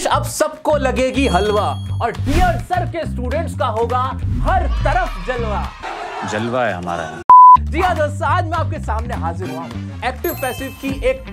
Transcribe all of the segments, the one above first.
English अब सबको लगेगी हलवा और डियर सर के स्टूडेंट्स का होगा हर तरफ जलवा जलवा है हमारा जी हाँ दोस्तों आज मैं आपके सामने हाजिर हुआ एक्टिव पैसिव की एक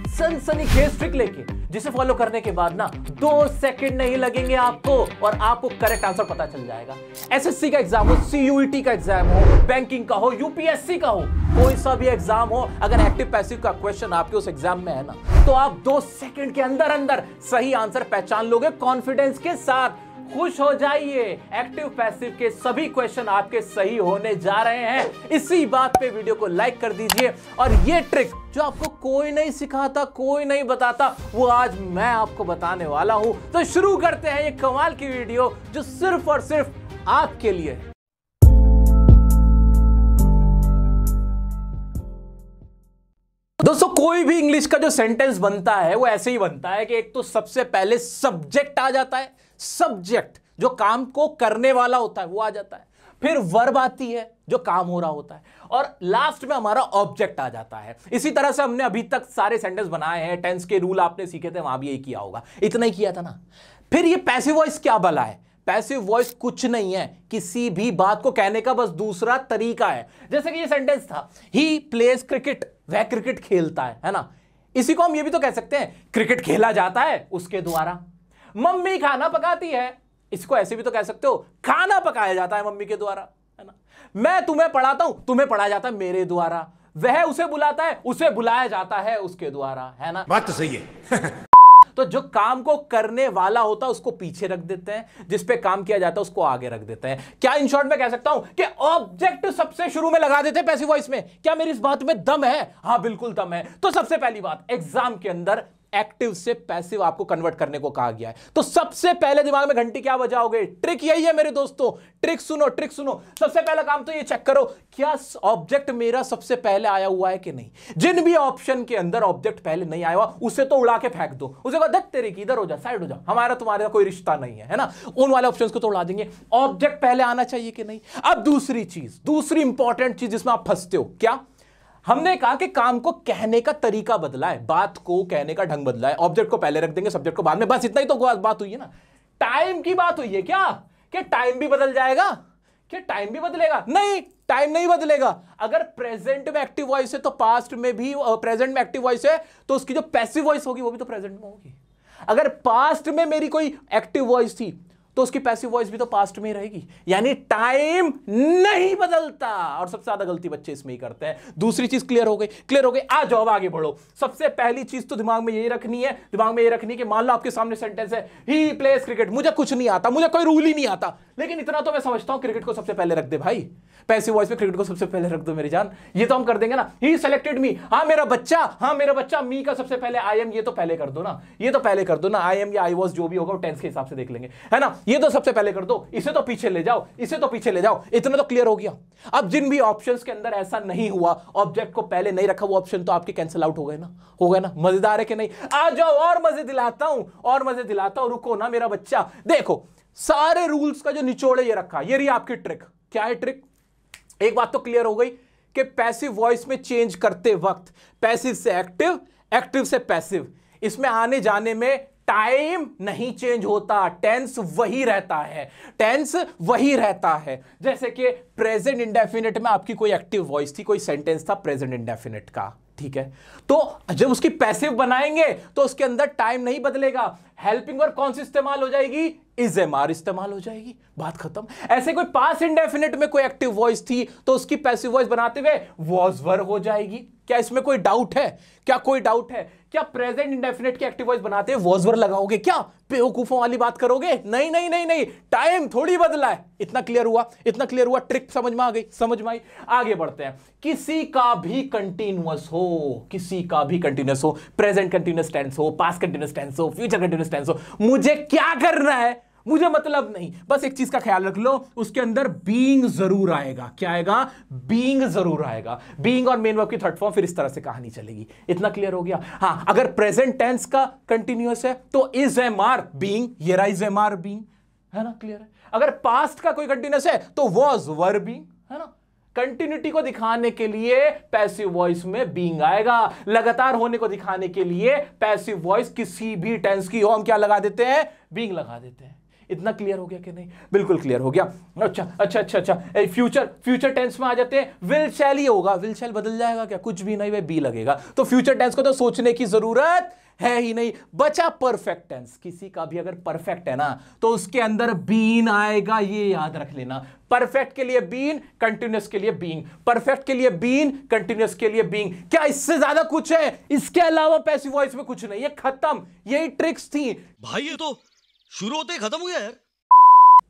खेस ट्रिक लेके जिसे फॉलो करने के बाद ना दो सेकंड नहीं लगेंगे आपको और आपको करेक्ट आंसर पता चल जाएगा एसएससी का एग्जाम हो सीयूईटी e का एग्जाम हो बैंकिंग का हो यूपीएससी का हो कोई सा भी एग्जाम हो अगर एक्टिव पैसिव का क्वेश्चन आपके उस एग्जाम में है ना तो आप दो सेकंड के अंदर अंदर सही आंसर पहचान लोगे कॉन्फिडेंस के साथ खुश हो जाइए एक्टिव पैसिव के सभी क्वेश्चन आपके सही होने जा रहे हैं इसी बात पे वीडियो को लाइक कर दीजिए और ये ट्रिक जो आपको कोई नहीं सिखाता कोई नहीं बताता वो आज मैं आपको बताने वाला हूं तो शुरू करते हैं ये कमाल की वीडियो जो सिर्फ और सिर्फ आपके लिए दोस्तों कोई भी इंग्लिश का जो सेंटेंस बनता है वो ऐसे ही बनता है कि एक तो सबसे पहले सब्जेक्ट आ जाता है सब्जेक्ट जो काम को करने वाला होता है वो आ जाता है फिर वर्ब आती है जो काम हो रहा होता है और लास्ट में हमारा ऑब्जेक्ट आ जाता है इसी तरह से हमने अभी तक सारे सेंटेंस बनाए हैं टेंस के रूल आपने सीखे थे वहां भी यही किया होगा इतना ही किया था ना फिर ये पैसिव वॉइस क्या बला है पैसिव वॉइस कुछ नहीं है किसी भी बात को कहने का बस दूसरा तरीका है जैसे कि ये सेंटेंस था ही प्लेस क्रिकेट वह क्रिकेट खेलता है है ना इसी को हम ये भी तो कह सकते हैं क्रिकेट खेला जाता है उसके द्वारा मम्मी खाना पकाती है इसको ऐसे भी तो कह सकते हो खाना पकाया जाता है मम्मी के द्वारा है ना मैं तुम्हें पढ़ाता हूं तुम्हें पढ़ाया जाता है मेरे द्वारा वह उसे बुलाता है उसे बुलाया जाता है उसके द्वारा है ना बात तो सही है तो जो काम को करने वाला होता है उसको पीछे रख देते हैं जिस पे काम किया जाता है उसको आगे रख देते हैं क्या इन शॉर्ट में कह सकता हूं कि ऑब्जेक्ट सबसे शुरू में लगा देते हैं पैसिव वॉइस में क्या मेरी इस बात में दम है हाँ बिल्कुल दम है तो सबसे पहली बात एग्जाम के अंदर एक्टिव से पैसिव आपको कन्वर्ट करने को कहा गया है तो सबसे पहले दिमाग में घंटी क्या बजाओगे ट्रिक यही है मेरे दोस्तों ट्रिक सुनो ट्रिक सुनो सबसे पहला काम तो ये चेक करो क्या ऑब्जेक्ट मेरा सबसे पहले आया हुआ है कि नहीं जिन भी ऑप्शन के अंदर ऑब्जेक्ट पहले नहीं आया हुआ उसे तो उड़ा के फेंक दो उसे कहा तेरे की इधर हो जा साइड हो जा हमारा तुम्हारे कोई रिश्ता नहीं है है ना उन वाले ऑप्शन को तो उड़ा देंगे ऑब्जेक्ट पहले आना चाहिए कि नहीं अब दूसरी चीज दूसरी इंपॉर्टेंट चीज जिसमें आप फंसते हो क्या हमने कहा कि काम को कहने का तरीका बदला है बात को कहने का ढंग बदला है ऑब्जेक्ट को पहले रख देंगे सब्जेक्ट को बाद में बस इतना ही तो बात हुई है ना टाइम की बात हुई है क्या कि टाइम भी बदल जाएगा क्या टाइम भी बदलेगा नहीं टाइम नहीं बदलेगा अगर प्रेजेंट में एक्टिव वॉइस है तो पास्ट में भी प्रेजेंट में एक्टिव वॉइस है तो उसकी जो पैसिव वॉइस होगी वो भी तो प्रेजेंट में होगी अगर पास्ट में मेरी कोई एक्टिव वॉइस थी तो उसकी पैसिव वॉइस भी तो पास्ट में ही रहेगी यानी टाइम नहीं बदलता और सबसे ज्यादा गलती बच्चे इसमें ही करते हैं दूसरी चीज क्लियर हो गई क्लियर हो गई आ जाओ आगे बढ़ो सबसे पहली चीज तो दिमाग में यही रखनी है दिमाग में ये रखनी है कि मान लो आपके सामने सेंटेंस है ही प्लेस क्रिकेट मुझे कुछ नहीं आता मुझे कोई रूल ही नहीं आता लेकिन इतना तो मैं समझता हूं क्रिकेट को सबसे पहले रख दे भाई पैसे वॉइस पे क्रिकेट को सबसे पहले रख दो मेरी जान ये तो हम कर देंगे ना ही सेलेक्टेड मी हाँ मेरा बच्चा हाँ मेरा बच्चा मी का सबसे पहले आई एम ये तो पहले कर दो ना ये तो पहले कर दो ना आई एम या आई वॉज जो भी होगा वो टेंस के हिसाब से देख लेंगे है ना ये तो सबसे पहले कर दो इसे तो पीछे ले जाओ इसे तो पीछे ले जाओ इतना तो क्लियर हो गया अब जिन भी ऑप्शन के अंदर ऐसा नहीं हुआ ऑब्जेक्ट को पहले नहीं रखा वो ऑप्शन तो आपके कैंसिल आउट हो गए ना हो गए ना मजेदार है कि नहीं आ जाओ और मजे दिलाता हूं और मजे दिलाता हूं रुको ना मेरा बच्चा देखो सारे रूल्स का जो निचोड़े ये रखा ये रही आपकी ट्रिक क्या है ट्रिक एक बात तो क्लियर हो गई कि पैसिव वॉइस में चेंज करते वक्त पैसिव से एक्टिव एक्टिव से पैसिव इसमें आने जाने में टाइम नहीं चेंज होता टेंस वही रहता है टेंस वही रहता है जैसे कि प्रेजेंट इंडेफिनेट में आपकी कोई एक्टिव वॉइस थी कोई सेंटेंस था प्रेजेंट इंडेफिनेट का ठीक है तो जब उसकी पैसिव बनाएंगे तो उसके अंदर टाइम नहीं बदलेगा हेल्पिंग वर्ब कौन सी इस्तेमाल हो जाएगी इज एम आर इस्तेमाल हो जाएगी बात खत्म ऐसे कोई पास इंडेफिनेट में कोई एक्टिव वॉइस थी तो उसकी पैसिव वॉइस बनाते हुए वॉज वर हो जाएगी क्या इसमें कोई डाउट है क्या कोई डाउट है क्या प्रेजेंट इंडेफिनेट की एक्टिव वॉइस बनाते हुए वॉज वर लगाओगे क्या बेवकूफों वाली बात करोगे नहीं नहीं नहीं नहीं टाइम थोड़ी बदला है इतना क्लियर हुआ इतना क्लियर हुआ ट्रिक समझ में आ गई समझ में आई आगे बढ़ते हैं किसी का भी कंटिन्यूस हो किसी का भी कंटिन्यूस हो प्रेजेंट कंटिन्यूस टेंस हो पास कंटिन्यूस टेंस हो फ्यूचर कंटिन्यूस टेंस हो मुझे क्या करना है मुझे मतलब नहीं बस एक चीज का ख्याल रख लो उसके अंदर बींग जरूर आएगा क्या आएगा बींग जरूर आएगा बींग और मेन वर्ब की थर्ड फॉर्म फिर इस तरह से कहानी चलेगी इतना क्लियर हो गया हाँ अगर प्रेजेंट टेंस का कंटिन्यूस है तो is am are being is am are being है ना क्लियर है अगर पास्ट का कोई कंटिन्यूस है तो वॉज वर बींग है ना कंटिन्यूटी को दिखाने के लिए पैसिव वॉइस में बींग आएगा लगातार होने को दिखाने के लिए पैसिव वॉइस किसी भी टेंस की हम क्या लगा देते हैं बींग लगा देते हैं इतना क्लियर हो गया कि नहीं बिल्कुल क्लियर हो गया अच्छा अच्छा अच्छा अच्छा फ्यूचर फ्यूचर टेंस में आ जाते हैं विल शैल ही होगा विल शैल बदल जाएगा क्या कुछ भी नहीं वह बी लगेगा तो फ्यूचर टेंस को तो सोचने की जरूरत है ही नहीं बचा परफेक्ट टेंस किसी का भी अगर परफेक्ट है ना तो उसके अंदर बीन आएगा ये याद रख लेना परफेक्ट के लिए बीन कंटिन्यूस के लिए बींग परफेक्ट के लिए बीन कंटिन्यूस के लिए बींग क्या इससे ज्यादा कुछ है इसके अलावा पैसिव वॉइस में कुछ नहीं है खत्म यही ट्रिक्स थी भाई ये तो शुरू होते ही खत्म हुआ यार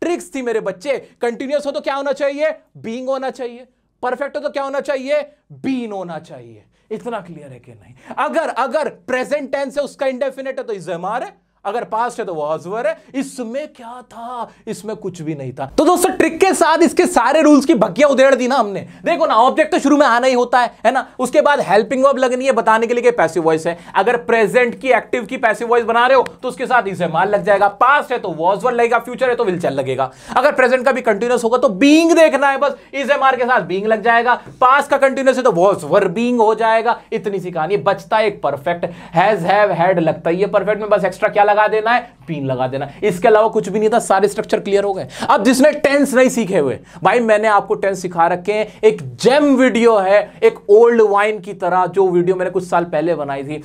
ट्रिक्स थी मेरे बच्चे कंटिन्यूस हो तो क्या होना चाहिए बींग होना चाहिए परफेक्ट हो तो क्या होना चाहिए बीन होना चाहिए इतना क्लियर है कि नहीं अगर अगर प्रेजेंट टेंस है उसका इंडेफिनेट है तो इज्जमार है अगर पास्ट है तो वॉज वर है इसमें क्या था इसमें कुछ भी नहीं था तो दोस्तों ट्रिक के साथ इसके सारे रूल्स की भगिया उधेड़ दी ना हमने देखो ना ऑब्जेक्ट तो शुरू में आना ही होता है है ना उसके बाद हेल्पिंग वर्ब लगनी है बताने के लिए पैसिव वॉइस है अगर प्रेजेंट की एक्टिव की पैसिव वॉइस बना रहे हो तो उसके साथ इसे माल लग जाएगा पास्ट है तो वॉज वर लगेगा फ्यूचर है तो विल चल लगेगा अगर प्रेजेंट का भी कंटिन्यूस होगा तो बींग देखना है बस इसे मार के साथ बींग लग जाएगा पास का कंटिन्यूस है तो वॉज वर बींग हो जाएगा इतनी सी कहानी बचता एक परफेक्ट हैज हैव हैड लगता है ये परफेक्ट में बस एक्स्ट्रा क्या लगा लगा देना है पिन लगा देना है इसके अलावा कुछ भी नहीं था सारे स्ट्रक्चर क्लियर हो गए अब जिसने टेंस नहीं सीखे हुए भाई मैंने आपको टेंस सिखा रखे हैं एक जेम वीडियो है एक ओल्ड वाइन की तरह जो वीडियो मैंने कुछ साल पहले बनाई थी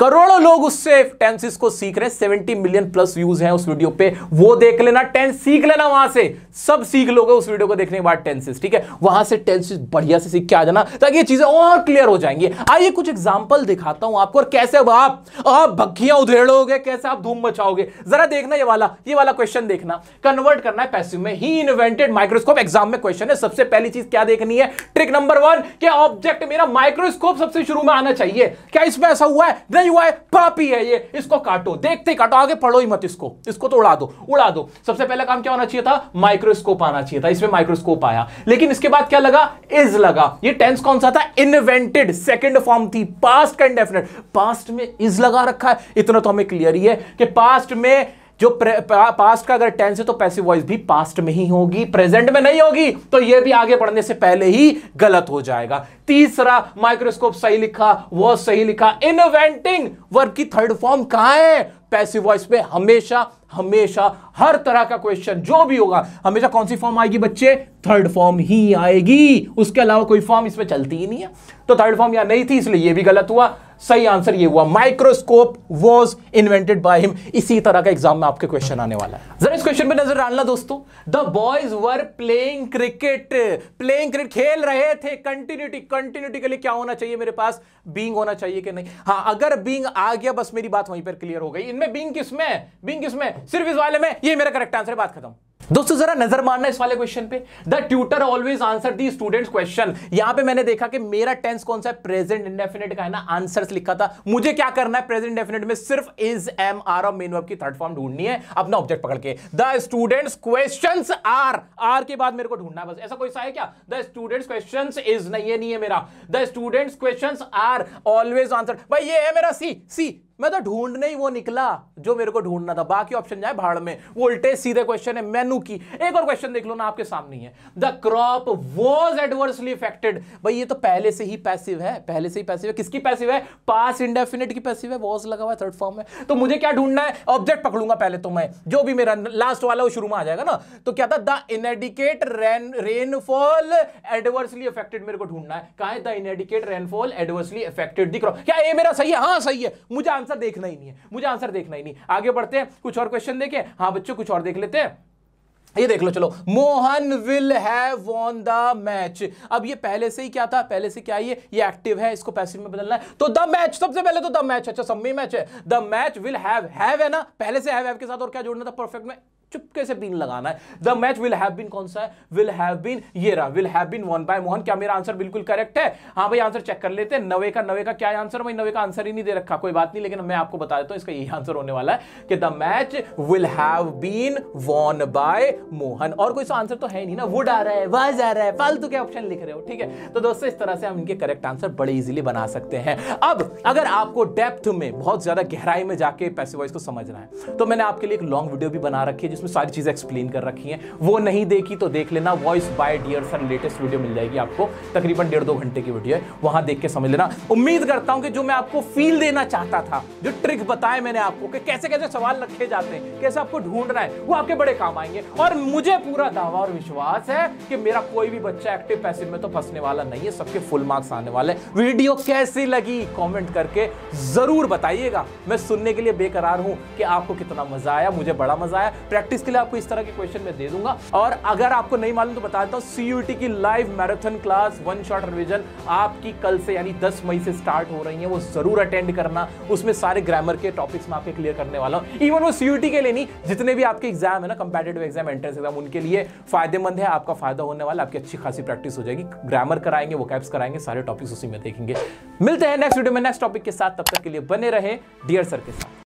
करोड़ों लोग उससे टेंसिस को सीख रहे हैं 70 मिलियन प्लस व्यूज हैं उस वीडियो पे वो देख लेना टेंस सीख लेना वहां से सब सीख लोगे उस वीडियो को देखने के बाद टेंसिस ठीक है वहां से टेंसिस बढ़िया से सीख के आ जाना ताकि ये चीजें और क्लियर हो जाएंगी आइए कुछ एग्जाम्पल दिखाता हूं आपको और कैसे आप आप भक्खियां उधेड़ोगे कैसे आप धूम मचाओगे जरा देखना ये वाला ये वाला क्वेश्चन देखना कन्वर्ट करना है पैसिव में ही इन्वेंटेड माइक्रोस्कोप एग्जाम में क्वेश्चन है सबसे पहली चीज क्या देखनी है ट्रिक नंबर वन क्या ऑब्जेक्ट मेरा माइक्रोस्कोप सबसे शुरू में आना चाहिए क्या इसमें ऐसा हुआ है नहीं हुआ है पापी है ये इसको काटो देखते ही काटो आगे पढ़ो ही मत इसको इसको तो उड़ा दो उड़ा दो सबसे पहला काम क्या होना चाहिए था माइक्रोस्कोप आना चाहिए था इसमें माइक्रोस्कोप आया लेकिन इसके बाद क्या लगा इज लगा ये टेंस कौन सा था इनवेंटेड सेकेंड फॉर्म थी पास्ट का इंडेफिनेट पास्ट में इज लगा रखा है इतना तो हमें क्लियर ही है कि पास्ट में जो पास्ट का अगर टेंस है तो पैसिव वॉइस भी पास्ट में ही होगी प्रेजेंट में नहीं होगी तो यह भी आगे बढ़ने से पहले ही गलत हो जाएगा तीसरा माइक्रोस्कोप सही लिखा वो सही लिखा इनवेंटिंग वर्ब की थर्ड फॉर्म कहां है पैसिव वॉइस में हमेशा हमेशा हर तरह का क्वेश्चन जो भी होगा हमेशा कौन सी फॉर्म आएगी बच्चे थर्ड फॉर्म ही आएगी उसके अलावा कोई फॉर्म इसमें चलती ही नहीं है तो थर्ड फॉर्म या नहीं थी इसलिए यह भी गलत हुआ सही आंसर ये हुआ microscope was invented by him इसी तरह का एग्जाम में आपके क्वेश्चन आने वाला है जरा इस क्वेश्चन पे नजर डालना दोस्तों the boys were playing cricket playing cricket खेल रहे थे कंटिन्यूटी कंटिन्यूटी के लिए क्या होना चाहिए मेरे पास बींग होना चाहिए कि नहीं हाँ अगर बींग आ गया बस मेरी बात वहीं पर क्लियर हो गई इनमें बींग किसमें बींग किसमें सिर्फ इस वाले में ये मेरा करेक्ट आंसर है बात खत्म दोस्तों जरा नजर मारना इस वाले क्वेश्चन पे the tutor always answer the students question यहां पे मैंने देखा कि मेरा टेंस कौन सा है प्रेजेंट इंडेफिनेट का है ना आंसर्स लिखा था मुझे क्या करना है प्रेजेंट इंडेफिनेट में सिर्फ इज एम आर और मेन वर्ब की थर्ड फॉर्म ढूंढनी है अपना ऑब्जेक्ट पकड़ के the students question are are के बाद मेरे को ढूंढना है बस ऐसा कोई सा है क्या द स्टूडेंट्स क्वेश्चन इज नहीं है मेरा the students question are always answer भाई ये है मेरा सी सी मैं तो ढूंढने ही वो निकला जो मेरे को ढूंढना था बाकी ऑप्शन जाए भाड़ में वोल्टेज सीधे क्वेश्चन है मेनू की एक और क्वेश्चन देख लो ना आपके सामने है the crop was adversely affected भाई ये तो पहले से ही पैसिव है पहले से ही पैसिव है किसकी पैसिव है पास इंडेफिनेट की पैसिव है वॉज लगा हुआ थर्ड फॉर्म में तो मुझे क्या ढूंढना है ऑब्जेक्ट पकड़ूंगा पहले तो मैं जो भी मेरा लास्ट वाला वो शुरू में आ जाएगा ना तो क्या था the inadequate rain rainfall adversely affected मेरे को ढूंढना है कहा है the inadequate rainfall adversely affected दिख रहा क्या ये मेरा सही है हाँ सही है मुझे आंसर देखना ही नहीं है मुझे आंसर देखना ही नहीं आगे बढ़ते हैं कुछ और क्वेश्चन देखें हाँ बच्चों कुछ और देख लेते हैं ये देख लो चलो Mohan will have on the match अब ये पहले से ही क्या था पहले से क्या ये ये एक्टिव है इसको पैसिव में बदलना है तो द मैच सबसे पहले तो द मैच अच्छा सब मैच है the match will have have है ना पहले से हैव हैव के साथ और क्या जोड़ना था परफेक्ट में चुपके से पिन लगाना है the match will have been कौन सा है विल हैव बीन ये रहा will have been won by Mohan क्या मेरा आंसर बिल्कुल करेक्ट है हाँ भाई आंसर चेक कर लेते हैं नवे का नवे का क्या आंसर भाई नवे का आंसर ही नहीं दे रखा कोई बात नहीं लेकिन मैं आपको बता देता हूँ इसका यही आंसर होने वाला है कि the match will have been won by Mohan और कोई सा तो आंसर तो है नहीं ना वुड आ रहा है वाज आ रहा है फालतू के ऑप्शन लिख रहे हो ठीक है तो दोस्तों इस तरह से हम इनके करेक्ट आंसर बड़े इजीली बना सकते हैं अब अगर आपको डेप्थ में बहुत ज्यादा गहराई में जाके पैसे वॉइस को समझना है तो मैंने आपके लिए एक लॉन्ग वीडियो भी बना रखी है उसमें सारी चीज़ें एक्सप्लेन कर रखी हैं वो नहीं देखी तो देख लेना voice by dear sir latest video मिल जाएगी आपको तकरीबन डेढ़ दो घंटे की वीडियो है वहां देख के समझ लेना उम्मीद करता हूं कि जो मैं आपको फील देना चाहता था जो ट्रिक बताए मैंने आपको कि कैसे कैसे सवाल रखे जाते हैं कैसे आपको ढूंढ रहा है वो आपके बड़े काम आएंगे और मुझे पूरा दावा और विश्वास है कि मेरा कोई भी बच्चा एक्टिव पैसिव में तो फंसने वाला नहीं है सबके फुल मार्क्स आने वाले वीडियो कैसी लगी कॉमेंट करके जरूर बताइएगा मैं सुनने के लिए बेकरार हूं कि आपको कितना मजा आया मुझे बड़ा मजा आया प्रैक्टिस के लिए आपको इस तरह के क्वेश्चन में दे दूंगा और अगर आपको नहीं मालूम तो बताता हूँ सीयूटी की live marathon class one shot revision आपकी कल से यानी दस मई से स्टार्ट हो रही है वो जरूर अटेंड करना उसमें सारे ग्रामर के टॉपिक्स में आपके क्लियर करने वाला हूँ इवन वो सीयूटी के लिए नहीं जितने भी आपके एग्जाम है ना कंपेटेटिव एग्जाम एंट्रेंस एग्जाम उनके लिए फायदेमंद है आपका फायदा होने वाला आपकी अच्छी खासी प्रैक्टिस हो जाएगी ग्रामर कराएंगे वो कैप्स कराएंगे सारे टॉपिक्स उसी में देखेंगे मिलते हैं नेक्स्ट वीडियो में नेक्स्ट टॉपिक के साथ तब तक के लिए बने रहे डियर सर के साथ